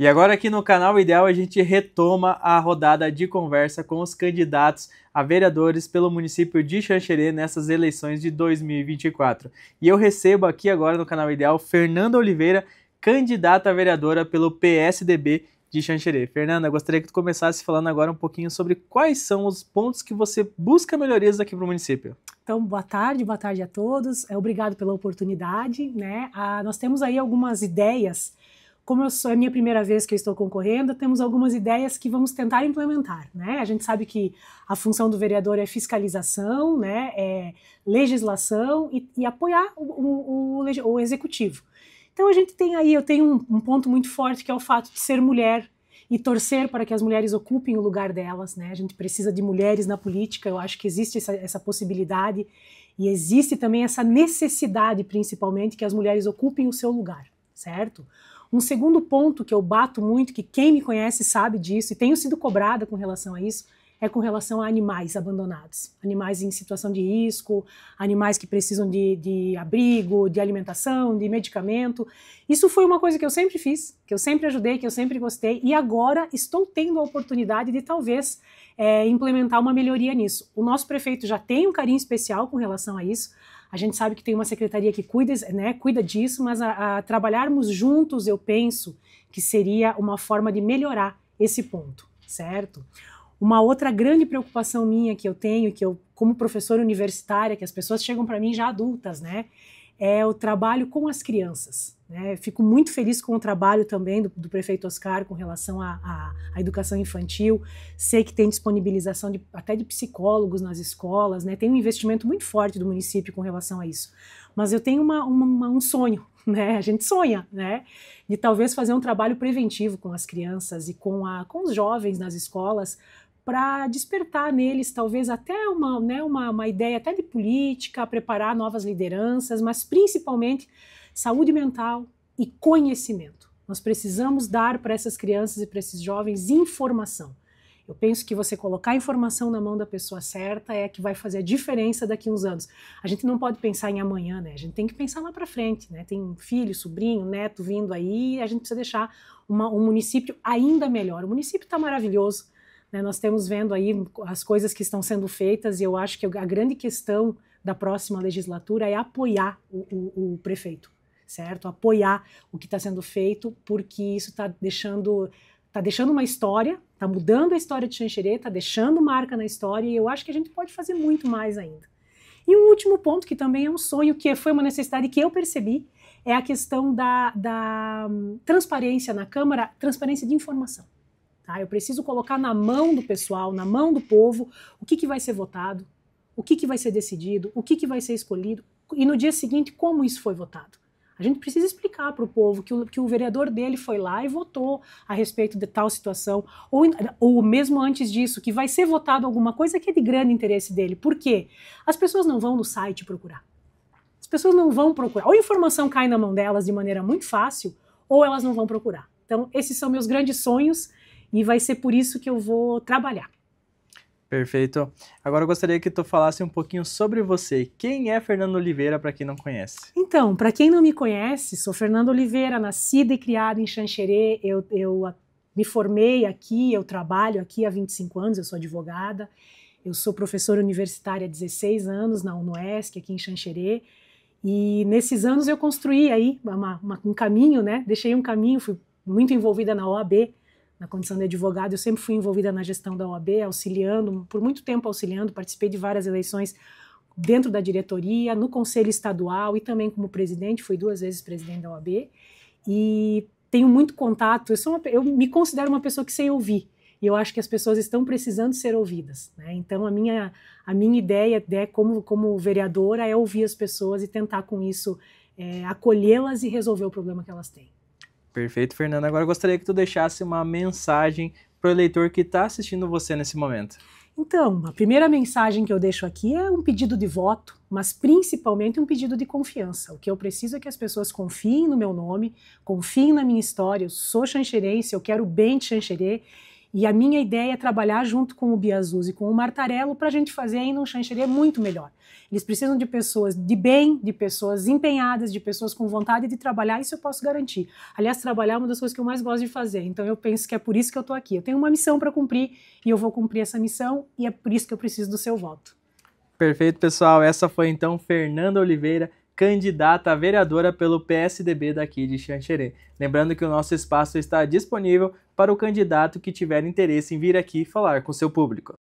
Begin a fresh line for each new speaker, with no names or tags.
E agora aqui no canal Ideal a gente retoma a rodada de conversa com os candidatos a vereadores pelo município de Xanxerê nessas eleições de 2024. E eu recebo aqui agora no canal Ideal Fernanda Oliveira, candidata a vereadora pelo PSDB de Xanxerê. Fernanda, gostaria que tu começasse falando agora um pouquinho sobre quais são os pontos que você busca melhorias aqui para o município.
Então, boa tarde, boa tarde a todos. É, obrigado pela oportunidade. Né? Ah, nós temos aí algumas ideias como eu sou, é a minha primeira vez que eu estou concorrendo, temos algumas ideias que vamos tentar implementar. Né? A gente sabe que a função do vereador é fiscalização, né? é legislação e, e apoiar o, o, o, o, executivo. Então a gente tem aí, eu tenho um, um ponto muito forte que é o fato de ser mulher e torcer para que as mulheres ocupem o lugar delas, né? A gente precisa de mulheres na política, eu acho que existe essa, essa, possibilidade e existe também essa necessidade, principalmente, que as mulheres ocupem o seu lugar, certo? Um segundo ponto que eu bato muito, que quem me conhece sabe disso, e tenho sido cobrada com relação a isso, é com relação a animais abandonados, animais em situação de risco, animais que precisam de, de, abrigo, de alimentação, de medicamento. Isso foi uma coisa que eu sempre fiz, que eu sempre ajudei, que eu sempre gostei, e agora estou tendo a oportunidade de talvez é, implementar uma melhoria nisso. O nosso prefeito já tem um carinho especial com relação a isso. A gente sabe que tem uma secretaria que cuida, né, cuida disso, mas a, a trabalharmos juntos, eu penso que seria uma forma de melhorar esse ponto, certo? Uma outra grande preocupação minha que eu tenho, que eu, como professora universitária, que as pessoas chegam para mim já adultas, né? é o trabalho com as crianças. Né? Fico muito feliz com o trabalho também do, do prefeito Oscar com relação à educação infantil. Sei que tem disponibilização de, até de psicólogos nas escolas, né? tem um investimento muito forte do município com relação a isso. Mas eu tenho uma, uma, um sonho, né? a gente sonha, né? de talvez fazer um trabalho preventivo com as crianças e com, a, com os jovens nas escolas para despertar neles talvez até uma, né, uma, uma ideia até de política, preparar novas lideranças, mas principalmente saúde mental e conhecimento. Nós precisamos dar para essas crianças e para esses jovens informação. Eu penso que você colocar a informação na mão da pessoa certa é que vai fazer a diferença daqui a uns anos. A gente não pode pensar em amanhã, né? A gente tem que pensar lá para frente, né? Tem filho, sobrinho, neto vindo aí, a gente precisa deixar uma, um município ainda melhor. O município está maravilhoso, né? Nós temos vendo aí as coisas que estão sendo feitas e eu acho que a grande questão da próxima legislatura é apoiar o, o, o prefeito, certo? Apoiar o que está sendo feito, porque isso está deixando está deixando uma história, está mudando a história de Xanxerê, está deixando marca na história e eu acho que a gente pode fazer muito mais ainda. E um último ponto, que também é um sonho, que foi uma necessidade que eu percebi, é a questão da, da hum, transparência na Câmara, transparência de informação. Tá? Eu preciso colocar na mão do pessoal, na mão do povo, o que, que vai ser votado, o que, que vai ser decidido, o que, que vai ser escolhido, e no dia seguinte, como isso foi votado. A gente precisa explicar para o povo que o, que o vereador dele foi lá e votou a respeito de tal situação, ou, ou mesmo antes disso, que vai ser votado alguma coisa que é de grande interesse dele. Por quê? As pessoas não vão no site procurar. As pessoas não vão procurar. Ou a informação cai na mão delas de maneira muito fácil, ou elas não vão procurar. Então, esses são meus grandes sonhos e vai ser por isso que eu vou trabalhar.
Perfeito. Agora eu gostaria que tu falasse um pouquinho sobre você. Quem é Fernando Oliveira para quem não conhece?
Então, para quem não me conhece, sou Fernando Oliveira, nascida e criada em Xanxerê. Eu, eu me formei aqui, eu trabalho aqui há 25 anos, eu sou advogada. Eu sou professora universitária há 16 anos na UNOESC, aqui em Xanxerê. E nesses anos eu construí aí uma, uma, um caminho, né? Deixei um caminho, fui muito envolvida na OAB, na condição de advogado, eu sempre fui envolvida na gestão da OAB, auxiliando, por muito tempo auxiliando, participei de várias eleições dentro da diretoria, no conselho estadual e também como presidente, fui duas vezes presidente da OAB. E tenho muito contato, eu, sou uma, eu me considero uma pessoa que sei ouvir. E eu acho que as pessoas estão precisando ser ouvidas. Né? Então, a minha, a minha ideia né, como, como vereadora é ouvir as pessoas e tentar, com isso, é, acolhê-las e resolver o problema que elas têm.
Perfeito, Fernando. Agora gostaria que tu deixasse uma mensagem para o eleitor que está assistindo você nesse momento.
Então, a primeira mensagem que eu deixo aqui é um pedido de voto, mas principalmente um pedido de confiança. O que eu preciso é que as pessoas confiem no meu nome, confiem na minha história. Eu sou xanxerense, eu quero bem de chancherê e a minha ideia é trabalhar junto com o Biazuz e com o Martarello para a gente fazer ainda um chancheria muito melhor. Eles precisam de pessoas de bem, de pessoas empenhadas, de pessoas com vontade de trabalhar, isso eu posso garantir. Aliás, trabalhar é uma das coisas que eu mais gosto de fazer, então eu penso que é por isso que eu estou aqui. Eu tenho uma missão para cumprir e eu vou cumprir essa missão e é por isso que eu preciso do seu voto.
Perfeito, pessoal. Essa foi então Fernanda Oliveira candidata a vereadora pelo PSDB daqui de Xanxerê. Lembrando que o nosso espaço está disponível para o candidato que tiver interesse em vir aqui falar com seu público.